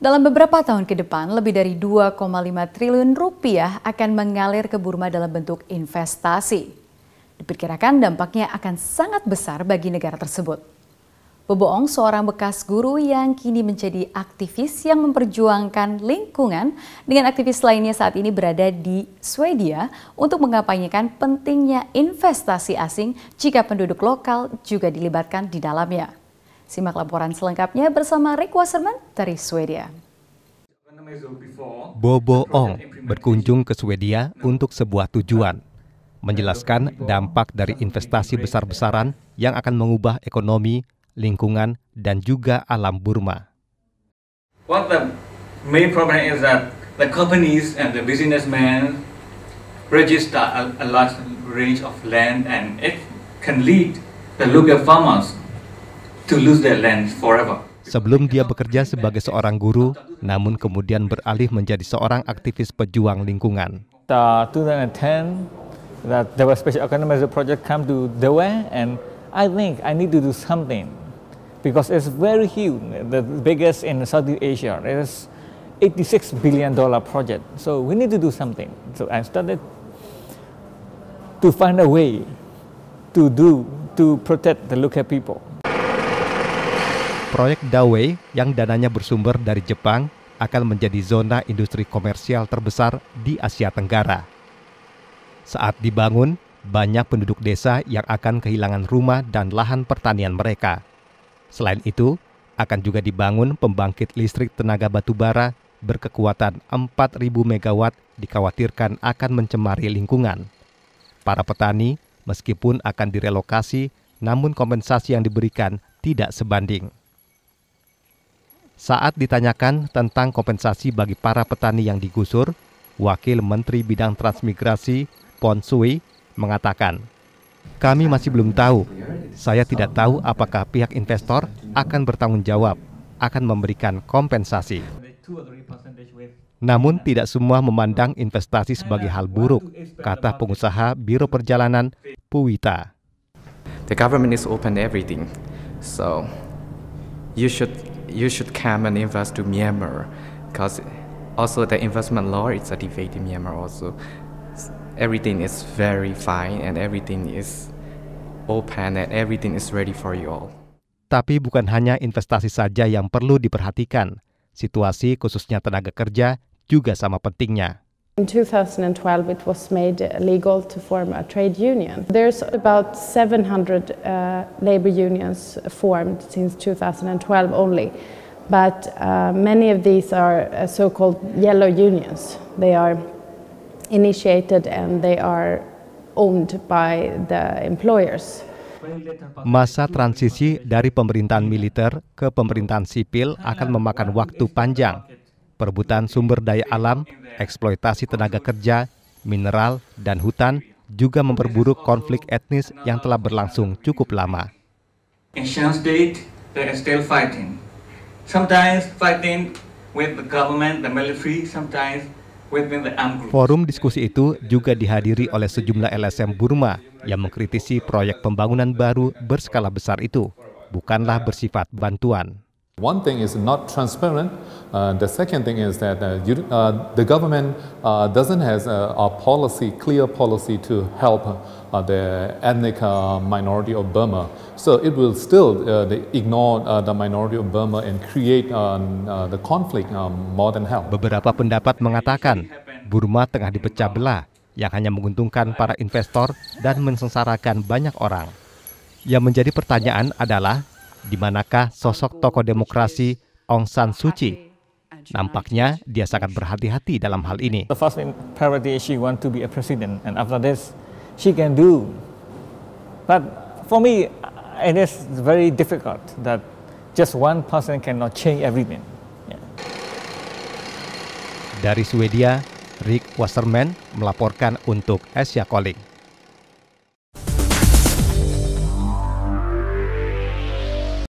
Dalam beberapa tahun ke depan, lebih dari 2,5 triliun rupiah akan mengalir ke Burma dalam bentuk investasi. Diperkirakan dampaknya akan sangat besar bagi negara tersebut. Beboong seorang bekas guru yang kini menjadi aktivis yang memperjuangkan lingkungan dengan aktivis lainnya saat ini berada di Swedia untuk mengapanyakan pentingnya investasi asing jika penduduk lokal juga dilibatkan di dalamnya. Simak laporan selengkapnya bersama Rick Wasserman dari Swedia. Bobo Ong berkunjung ke Swedia untuk sebuah tujuan, menjelaskan dampak dari investasi besar-besaran yang akan mengubah ekonomi, lingkungan, dan juga alam Burma. What the main problem is that the companies and the businessmen register a, a large range of land and it can lead the local farmers to lose their land forever. Sebelum dia bekerja sebagai seorang guru, namun kemudian beralih menjadi seorang aktivis pejuang lingkungan. Uh, 2010, that there was special economic project come to Dewa, and I think I need to do something because it's very huge, the biggest in Southeast Asia. It is 86 billion dollar project, so we need to do something. So I started to find a way to do to protect the local people. Proyek Dawei yang dananya bersumber dari Jepang akan menjadi zona industri komersial terbesar di Asia Tenggara. Saat dibangun, banyak penduduk desa yang akan kehilangan rumah dan lahan pertanian mereka. Selain itu, akan juga dibangun pembangkit listrik tenaga batu bara berkekuatan 4.000 MW dikhawatirkan akan mencemari lingkungan. Para petani, meskipun akan direlokasi, namun kompensasi yang diberikan tidak sebanding. Saat ditanyakan tentang kompensasi bagi para petani yang digusur, Wakil Menteri Bidang Transmigrasi Ponsui mengatakan, "Kami masih belum tahu. Saya tidak tahu apakah pihak investor akan bertanggung jawab akan memberikan kompensasi." Namun tidak semua memandang investasi sebagai hal buruk, kata pengusaha Biro Perjalanan Puwita. The government is open everything. So you should you should come and invest to Myanmar, because also the investment law is a debate in Myanmar also. Everything is very fine and everything is open and everything is ready for you all. Tapi bukan hanya investasi saja yang perlu diperhatikan. Situasi khususnya tenaga kerja juga sama pentingnya. In 2012 it was made legal to form a trade union. There's about 700 uh, labor unions formed since 2012 only, but uh, many of these are uh, so-called yellow unions. They are initiated and they are owned by the employers. Masa transisi dari pemerintahan militer ke pemerintahan sipil akan memakan waktu panjang perebutan sumber daya alam, eksploitasi tenaga kerja, mineral, dan hutan juga memperburuk konflik etnis yang telah berlangsung cukup lama. Forum diskusi itu juga dihadiri oleh sejumlah LSM Burma yang mengkritisi proyek pembangunan baru berskala besar itu, bukanlah bersifat bantuan. One thing is not transparent. Uh, the second thing is that uh, you, uh, the government uh, doesn't have a, a policy, clear policy to help uh, the ethnic uh, minority of Burma. So it will still uh, ignore uh, the minority of Burma and create uh, uh, the conflict um, more than help. Beberapa pendapat mengatakan Burma tengah dipecah belah yang hanya menguntungkan para investor dan mensengsarakan banyak orang. Yang menjadi pertanyaan adalah di manakah sosok tokoh demokrasi Aung San Suu Kyi Nampaknya dia sangat berhati-hati dalam hal ini. The first priority she want to be a president and after this she can do. But for me it is very difficult that just one person cannot change everything. Dari Swedia, Rick Wasserman melaporkan untuk Asia Calling.